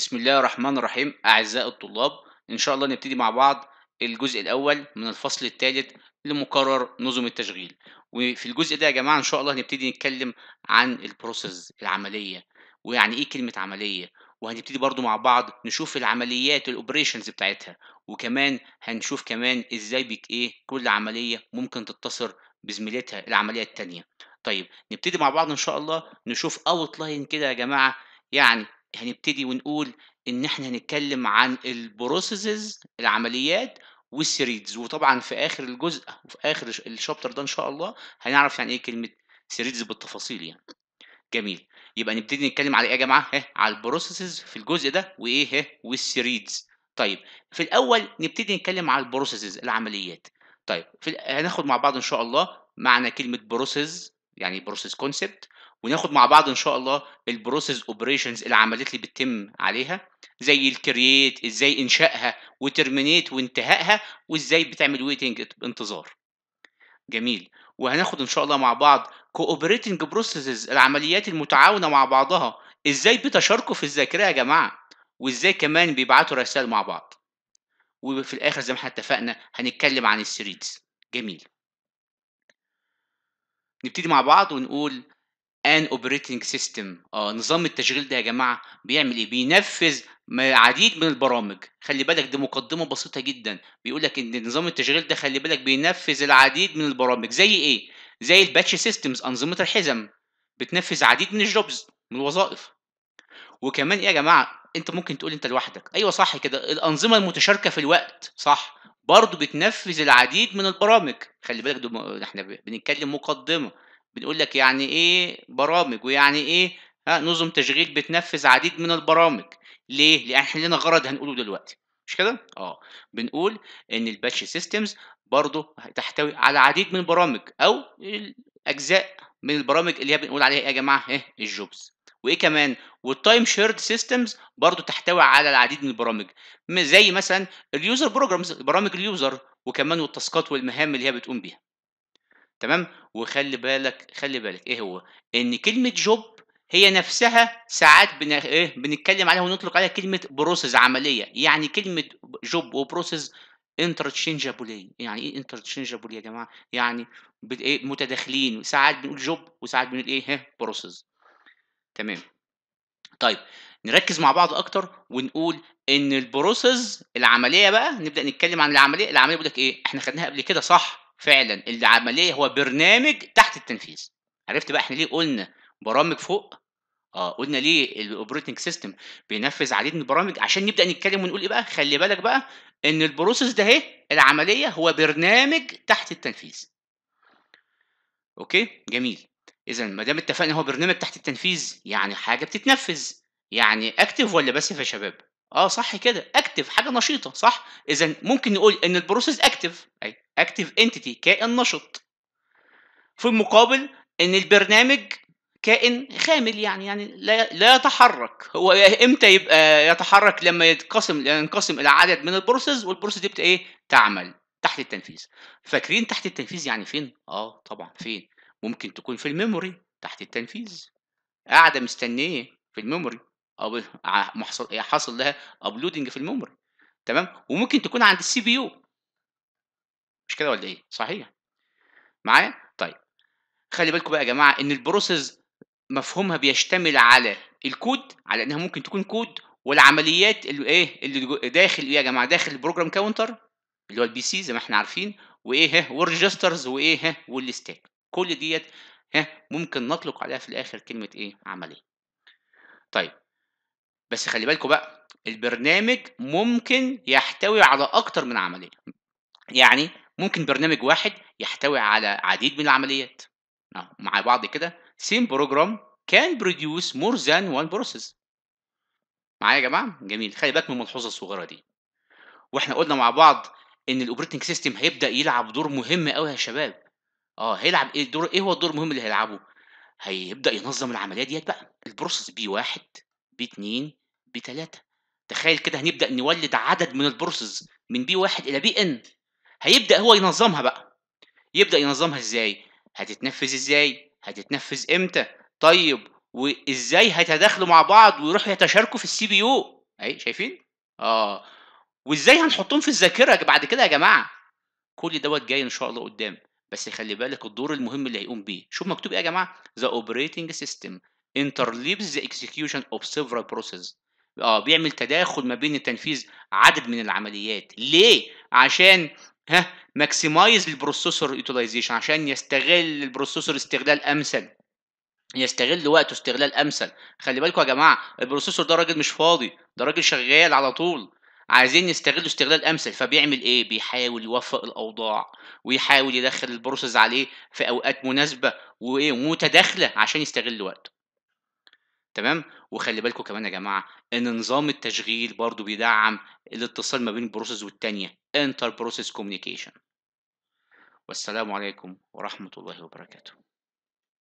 بسم الله الرحمن الرحيم أعزائي الطلاب إن شاء الله نبتدي مع بعض الجزء الأول من الفصل الثالث لمقرر نظم التشغيل وفي الجزء ده يا جماعة إن شاء الله هنبتدي نتكلم عن البروسيس العملية ويعني إيه كلمة عملية وهنبتدي برضو مع بعض نشوف العمليات الاوبريشنز بتاعتها وكمان هنشوف كمان ازاي بك ايه كل عمليه ممكن تتصل بزميلتها العمليه الثانيه طيب نبتدي مع بعض ان شاء الله نشوف اوت لاين كده يا جماعه يعني هنبتدي ونقول ان احنا هنتكلم عن البروسيسز العمليات والسيريدز وطبعا في اخر الجزء وفي اخر الشابتر ده ان شاء الله هنعرف يعني ايه كلمه سيريدز بالتفاصيل يعني جميل يبقى نبتدي نتكلم على ايه يا جماعه ها على البروسيسز في الجزء ده وايه ها والسيريدز طيب في الاول نبتدي نتكلم على البروسيسز العمليات طيب في هناخد مع بعض ان شاء الله معنى كلمه بروسيس يعني بروسيس كونسبت وناخد مع بعض ان شاء الله البروسيس اوبريشنز اللي عملت لي بتتم عليها زي الكرييت ازاي انشائها وترمينيت وانتهائها وازاي بتعمل ويتنج انتظار جميل وهناخد ان شاء الله مع بعض كوبريتنج بروسيسز العمليات المتعاونه مع بعضها ازاي بتشاركوا في الذاكره يا جماعه وازاي كمان بيبعتوا رسائل مع بعض وفي الاخر زي ما احنا اتفقنا هنتكلم عن الثريدز جميل نبتدي مع بعض ونقول ان اوبريتنج سيستم اه نظام التشغيل ده يا جماعه بيعمل ايه بينفذ عديد من البرامج خلي بالك دي مقدمه بسيطه جدا بيقول لك ان نظام التشغيل ده خلي بالك بينفذ العديد من البرامج زي ايه زي الباتش سيستمز انظمه الحزم بتنفذ عديد من الجوبز من الوظائف وكمان ايه يا جماعه انت ممكن تقول انت لوحدك ايوه صح كده الانظمه المتشاركه في الوقت صح برضه بتنفذ العديد من البرامج خلي بالك احنا بنتكلم مقدمه بنقول لك يعني ايه برامج ويعني ايه نظم تشغيل بتنفذ عديد من البرامج ليه لان احنا لنا غرض هنقوله دلوقتي مش كده اه بنقول ان الباتش سيستمز برضو تحتوي على عديد من البرامج او الاجزاء من البرامج اللي هي بنقول عليها ايه يا جماعه ايه الجوبز وايه كمان والتايم شيرد سيستمز برضو تحتوي على العديد من البرامج زي مثلا اليوزر بروجرامز برامج اليوزر وكمان والتاسكات والمهام اللي هي بتقوم بيها تمام وخلي بالك خلي بالك ايه هو ان كلمه جوب هي نفسها ساعات بن... إيه بنتكلم عليها ونطلق عليها كلمه بروسيس عمليه يعني كلمه جوب وبروسيس انترتشينجابولين يعني ايه انترتشينجابول يا جماعه يعني ايه متداخلين ساعات بنقول جوب وساعات بنقول ايه بروسيس إيه؟ تمام طيب نركز مع بعض اكتر ونقول ان البروسيس العمليه بقى نبدا نتكلم عن العمليه العمليه بيقول لك ايه احنا خدناها قبل كده صح فعلا العمليه هو برنامج تحت التنفيذ عرفت بقى احنا ليه قلنا برامج فوق اه قلنا ليه الاوبريتنج سيستم بينفذ عديد من البرامج عشان نبدا نتكلم ونقول ايه بقى خلي بالك بقى ان البروسيس ده اهي العمليه هو برنامج تحت التنفيذ اوكي جميل اذا ما دام اتفقنا هو برنامج تحت التنفيذ يعني حاجه بتتنفذ يعني اكتف ولا باسف يا شباب اه صح كده اكتف حاجه نشيطه صح اذا ممكن نقول ان البروسيس اكتف ايوه اكتف انتيتي كائن نشط في المقابل ان البرنامج كائن خامل يعني يعني لا لا يتحرك هو امتى يبقى يتحرك لما يتقسم ينقسم الى عدد من البروسيس والبروسيس تبقى ايه تعمل تحت التنفيذ فاكرين تحت التنفيذ يعني فين اه طبعا فين ممكن تكون في الميموري تحت التنفيذ قاعده مستنيه في الميموري او حصل لها ابلودنج في الميموري تمام وممكن تكون عند السي بي يو مش كده ولا ايه صحيح معايا طيب خلي بالكم بقى يا جماعه ان البروسيس مفهومها بيشتمل على الكود على انها ممكن تكون كود والعمليات اللي ايه اللي داخل ايه يا جماعه داخل البروجرام كاونتر اللي هو البي سي زي ما احنا عارفين وايه ها والريجسترز وايه ها والستاك كل ديت ها ممكن نطلق عليها في الاخر كلمه ايه عمليه طيب بس خلي بالكم بقى البرنامج ممكن يحتوي على اكتر من عمليه يعني ممكن برنامج واحد يحتوي على عديد من العمليات نعم، مع بعض كده same program can produce more than one process معايا يا جماعه جميل خلي بالك من الملحوظه الصغيره دي واحنا قلنا مع بعض ان الاوبريتنج سيستم هيبدا يلعب دور مهم قوي يا شباب اه هيلعب ايه الدور ايه هو الدور المهم اللي هيلعبه هيبدا ينظم العمليه ديت بقى البروسيس بي واحد بي اتنين بي تلاته تخيل كده هنبدا نولد عدد من البروسيس من بي واحد الى بي ان هيبدا هو ينظمها بقى يبدا ينظمها ازاي هتتنفذ ازاي هتتنفذ امتى طيب وازاي هيتداخلوا مع بعض ويروحوا يتشاركوا في السي بي يو اهي شايفين اه وازاي هنحطهم في الذاكره بعد كده يا جماعه كل دوت جاي ان شاء الله قدام بس خلي بالك الدور المهم اللي هيقوم بيه شوف مكتوب ايه يا جماعه ذا اوبريتنج سيستم interleaves the execution of several processes اه بيعمل تداخل ما بين التنفيذ عدد من العمليات ليه عشان ها ماكسمايز البروسيسور يوتيلايزيشن عشان يستغل البروسيسور استغلال امثل يستغل وقته استغلال امثل خلي بالكم يا جماعه البروسيسور ده راجل مش فاضي ده راجل شغال على طول عايزين يستغلوا استغلال امثل فبيعمل ايه بيحاول يوفق الاوضاع ويحاول يدخل البروسيس عليه في اوقات مناسبه وايه متداخله عشان يستغل وقته تمام وخلي بالكم كمان يا جماعه ان نظام التشغيل برضو بيدعم الاتصال ما بين البروسيس والتانيه انتر بروسيس كوميونيكيشن والسلام عليكم ورحمه الله وبركاته